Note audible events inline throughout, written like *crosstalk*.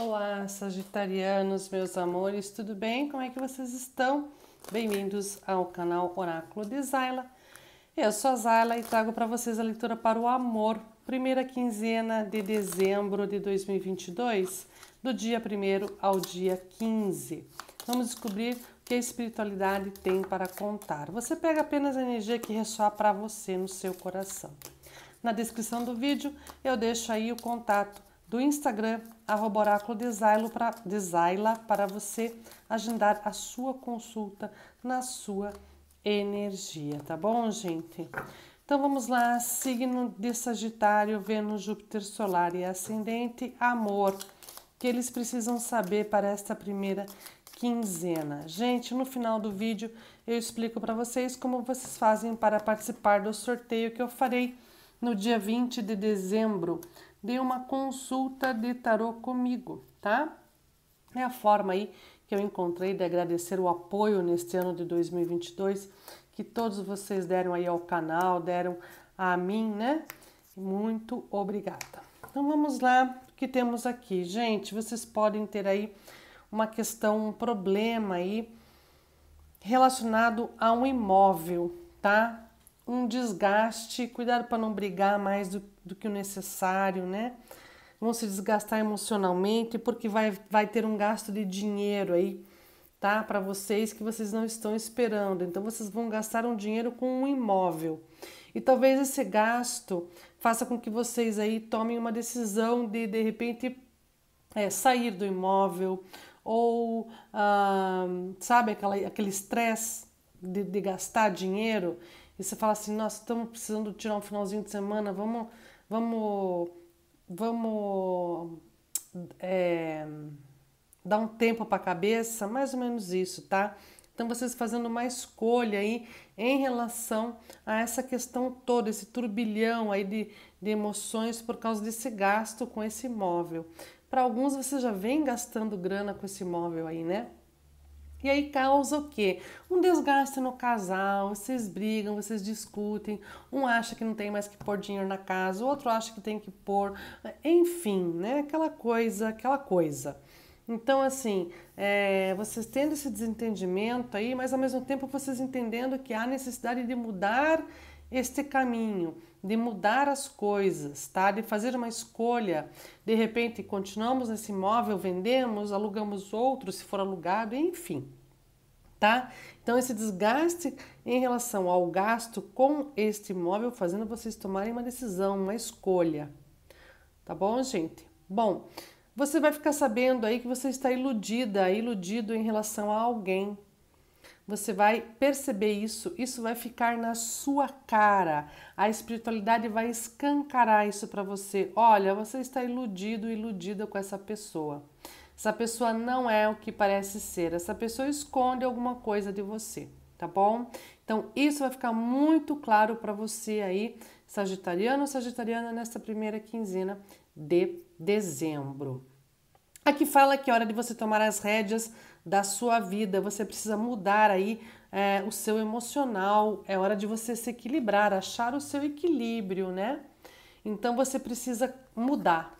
Olá, Sagitarianos, meus amores, tudo bem? Como é que vocês estão? Bem-vindos ao canal Oráculo de Zayla. Eu sou a Zayla e trago para vocês a leitura para o amor, primeira quinzena de dezembro de 2022, do dia 1 ao dia 15. Vamos descobrir o que a espiritualidade tem para contar. Você pega apenas a energia que ressoa para você no seu coração. Na descrição do vídeo eu deixo aí o contato do Instagram, arroba oráculo desaila, para você agendar a sua consulta na sua energia, tá bom, gente? Então vamos lá, signo de Sagitário, Vênus, Júpiter, Solar e Ascendente, amor, que eles precisam saber para esta primeira quinzena. Gente, no final do vídeo eu explico para vocês como vocês fazem para participar do sorteio que eu farei no dia 20 de dezembro dê uma consulta de tarô comigo, tá? É a forma aí que eu encontrei de agradecer o apoio neste ano de 2022 que todos vocês deram aí ao canal, deram a mim, né? Muito obrigada. Então vamos lá, o que temos aqui? Gente, vocês podem ter aí uma questão, um problema aí relacionado a um imóvel, tá? Um desgaste, cuidado para não brigar mais do do que o necessário, né? Vão se desgastar emocionalmente porque vai, vai ter um gasto de dinheiro aí, tá? Para vocês que vocês não estão esperando. Então vocês vão gastar um dinheiro com um imóvel. E talvez esse gasto faça com que vocês aí tomem uma decisão de de repente é, sair do imóvel ou ah, sabe aquela, aquele estresse de, de gastar dinheiro e você fala assim, nossa, estamos precisando tirar um finalzinho de semana, vamos vamos, vamos é, dar um tempo para a cabeça, mais ou menos isso, tá? Então vocês fazendo uma escolha aí em relação a essa questão toda, esse turbilhão aí de, de emoções por causa desse gasto com esse imóvel. Para alguns você já vem gastando grana com esse imóvel aí, né? E aí causa o quê? Um desgaste no casal, vocês brigam, vocês discutem, um acha que não tem mais que pôr dinheiro na casa, o outro acha que tem que pôr, enfim, né? Aquela coisa, aquela coisa. Então, assim, é, vocês tendo esse desentendimento aí, mas ao mesmo tempo vocês entendendo que há necessidade de mudar este caminho de mudar as coisas, tá? De fazer uma escolha. De repente, continuamos nesse imóvel, vendemos, alugamos outro, se for alugado, enfim. Tá? Então, esse desgaste em relação ao gasto com este imóvel, fazendo vocês tomarem uma decisão, uma escolha. Tá bom, gente? Bom, você vai ficar sabendo aí que você está iludida, iludido em relação a alguém, você vai perceber isso, isso vai ficar na sua cara. A espiritualidade vai escancarar isso para você. Olha, você está iludido, iludida com essa pessoa. Essa pessoa não é o que parece ser. Essa pessoa esconde alguma coisa de você, tá bom? Então isso vai ficar muito claro para você aí, sagitariano ou sagitariana nesta primeira quinzena de dezembro. Aqui fala que é hora de você tomar as rédeas da sua vida. Você precisa mudar aí é, o seu emocional. É hora de você se equilibrar, achar o seu equilíbrio, né? Então você precisa mudar.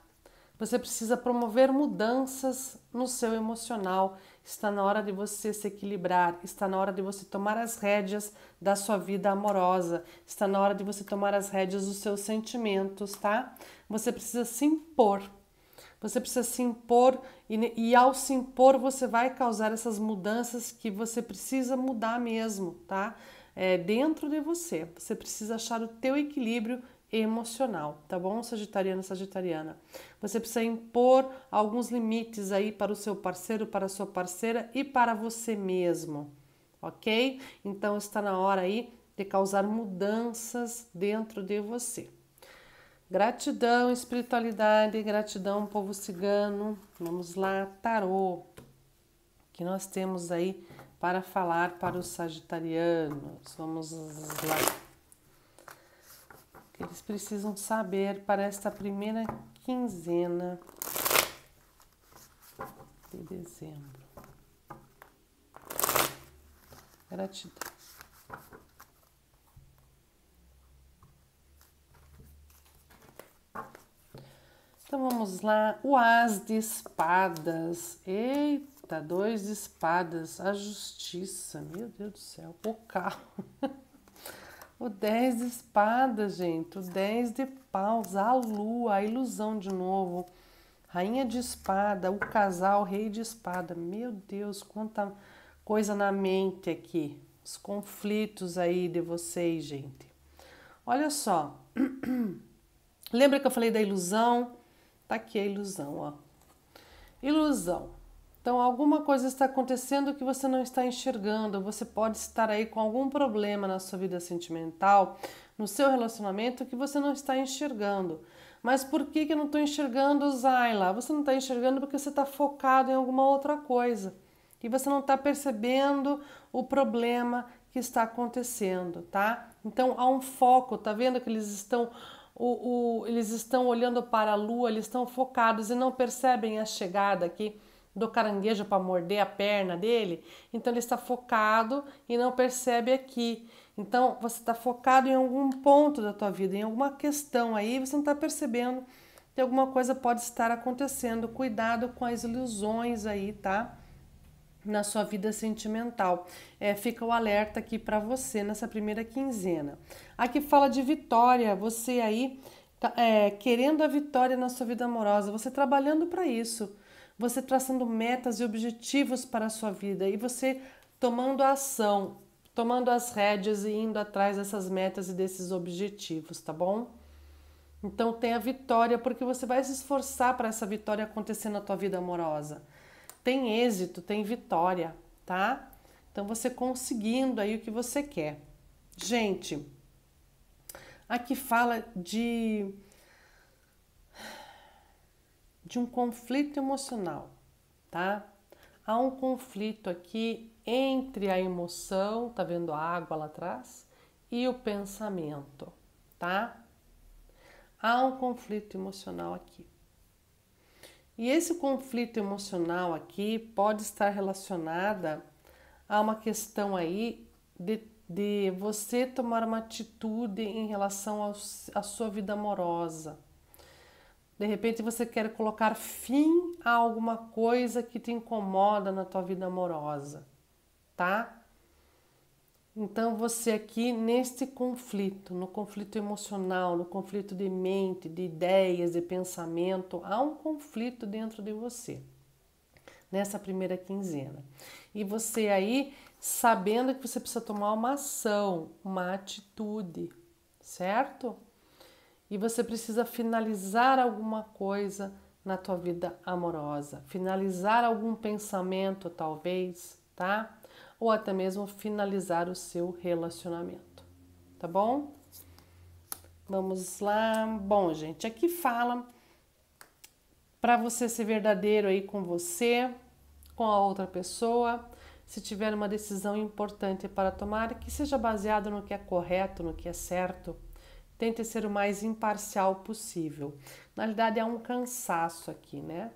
Você precisa promover mudanças no seu emocional. Está na hora de você se equilibrar, está na hora de você tomar as rédeas da sua vida amorosa, está na hora de você tomar as rédeas dos seus sentimentos, tá? Você precisa se impor. Você precisa se impor e, e, ao se impor você vai causar essas mudanças que você precisa mudar mesmo, tá? É dentro de você. Você precisa achar o teu equilíbrio emocional, tá bom, sagitariano, sagitariana? Você precisa impor alguns limites aí para o seu parceiro, para a sua parceira e para você mesmo, ok? Então está na hora aí de causar mudanças dentro de você. Gratidão, espiritualidade, gratidão, povo cigano. Vamos lá, tarô, que nós temos aí para falar para os sagitarianos. Vamos lá. Eles precisam saber para esta primeira quinzena de dezembro. Gratidão. Então vamos lá, o as de espadas. Eita, dois de espadas, a justiça, meu Deus do céu, o carro. *laughs* o dez de espadas, gente, o dez de paus, a lua, a ilusão de novo. Rainha de espada, o casal, rei de espada. Meu Deus, quanta coisa na mente aqui. Os conflitos aí de vocês, gente. Olha só. *clears throat* Lembra que eu falei da ilusão? Tá aqui a ilusão, ó. Ilusão. Então, alguma coisa está acontecendo que você não está enxergando. Você pode estar aí com algum problema na sua vida sentimental, no seu relacionamento que você não está enxergando. Mas por que, que eu não estou enxergando, Zayla? Você não está enxergando porque você está focado em alguma outra coisa e você não está percebendo o problema que está acontecendo, tá? Então há um foco, tá vendo que eles estão o, o, eles estão olhando para a lua, eles estão focados e não percebem a chegada aqui do caranguejo para morder a perna dele. Então ele está focado e não percebe aqui. Então você está focado em algum ponto da tua vida, em alguma questão aí, você não está percebendo que alguma coisa pode estar acontecendo. Cuidado com as ilusões aí, tá? na sua vida sentimental. É, fica o alerta aqui para você nessa primeira quinzena. Aqui fala de vitória, você aí tá, é, querendo a vitória na sua vida amorosa, você trabalhando para isso, você traçando metas e objetivos para a sua vida e você tomando a ação, tomando as rédeas e indo atrás dessas metas e desses objetivos, tá bom? Então tenha vitória, porque você vai se esforçar para essa vitória acontecer na tua vida amorosa tem êxito, tem vitória, tá? Então você conseguindo aí o que você quer. Gente, aqui fala de de um conflito emocional, tá? Há um conflito aqui entre a emoção, tá vendo a água lá atrás, e o pensamento, tá? Há um conflito emocional aqui. E esse conflito emocional aqui pode estar relacionada a uma questão aí de, de você tomar uma atitude em relação à sua vida amorosa. De repente você quer colocar fim a alguma coisa que te incomoda na tua vida amorosa, tá? Então você aqui neste conflito, no conflito emocional, no conflito de mente, de ideias, de pensamento, há um conflito dentro de você nessa primeira quinzena. E você aí sabendo que você precisa tomar uma ação, uma atitude, certo? E você precisa finalizar alguma coisa na tua vida amorosa, finalizar algum pensamento talvez, tá? ou até mesmo finalizar o seu relacionamento, tá bom? Vamos lá. Bom, gente, aqui fala para você ser verdadeiro aí com você, com a outra pessoa, se tiver uma decisão importante para tomar, que seja baseada no que é correto, no que é certo. Tente ser o mais imparcial possível. Na realidade, há é um cansaço aqui, né?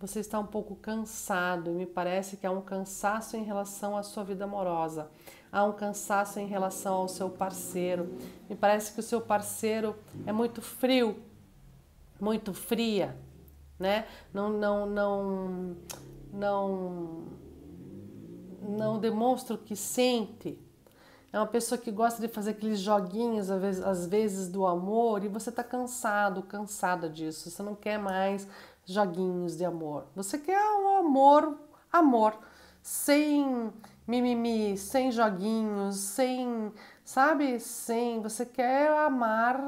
Você está um pouco cansado e me parece que há um cansaço em relação à sua vida amorosa. Há um cansaço em relação ao seu parceiro. Me parece que o seu parceiro é muito frio, muito fria, né? Não, não, não, não, não demonstra o que sente. É uma pessoa que gosta de fazer aqueles joguinhos, às vezes, às vezes do amor, e você está cansado, cansada disso. Você não quer mais joguinhos de amor. Você quer um amor, amor, sem mimimi, sem joguinhos, sem, sabe, sem. Você quer amar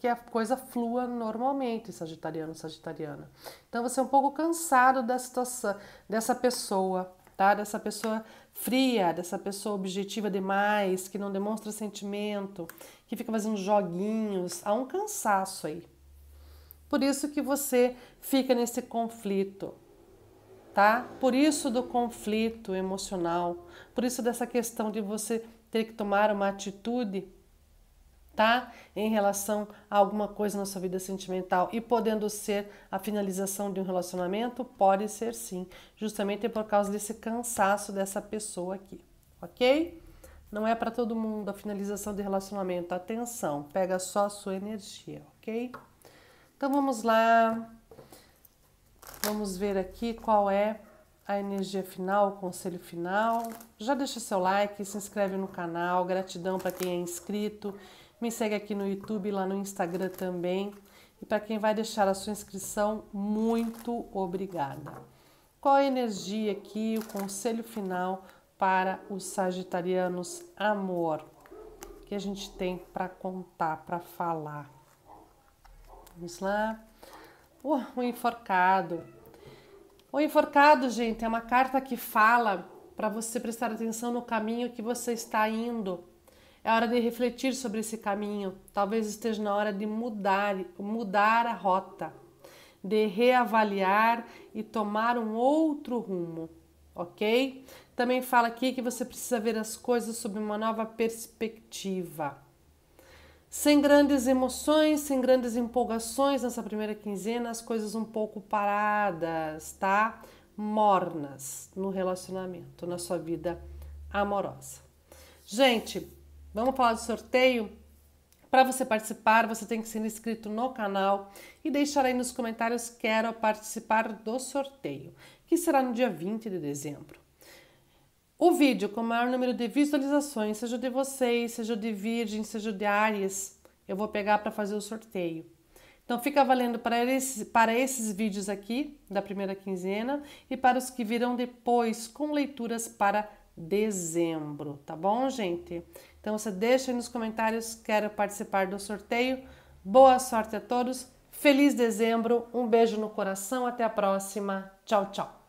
que a coisa flua normalmente, sagitariano, sagitariana. Então você é um pouco cansado da situação, dessa pessoa, tá? Dessa pessoa fria, dessa pessoa objetiva demais, que não demonstra sentimento, que fica fazendo joguinhos. Há um cansaço aí. Por isso que você fica nesse conflito, tá? Por isso do conflito emocional, por isso dessa questão de você ter que tomar uma atitude, tá? Em relação a alguma coisa na sua vida sentimental e podendo ser a finalização de um relacionamento, pode ser sim, justamente por causa desse cansaço dessa pessoa aqui, ok? Não é para todo mundo a finalização de relacionamento. Atenção, pega só a sua energia, ok? Então vamos lá. Vamos ver aqui qual é a energia final, o conselho final. Já deixa seu like, se inscreve no canal. Gratidão para quem é inscrito. Me segue aqui no YouTube, lá no Instagram também. E para quem vai deixar a sua inscrição, muito obrigada. Qual a energia aqui, o conselho final para os sagitarianos amor que a gente tem para contar, para falar? Vamos lá. o enforcado. O enforcado, gente, é uma carta que fala para você prestar atenção no caminho que você está indo. É hora de refletir sobre esse caminho. Talvez esteja na hora de mudar, mudar a rota, de reavaliar e tomar um outro rumo, ok? Também fala aqui que você precisa ver as coisas sob uma nova perspectiva sem grandes emoções, sem grandes empolgações nessa primeira quinzena, as coisas um pouco paradas, tá? Mornas no relacionamento, na sua vida amorosa. Gente, vamos falar do sorteio? Para você participar, você tem que ser inscrito no canal e deixar aí nos comentários quero participar do sorteio, que será no dia 20 de dezembro. O vídeo com o maior número de visualizações, seja o de vocês, seja o de virgem, seja o de Aries, eu vou pegar para fazer o sorteio. Então fica valendo para esses, para esses vídeos aqui da primeira quinzena e para os que virão depois com leituras para dezembro, tá bom, gente? Então você deixa aí nos comentários, quero participar do sorteio. Boa sorte a todos, feliz dezembro, um beijo no coração, até a próxima. Tchau, tchau.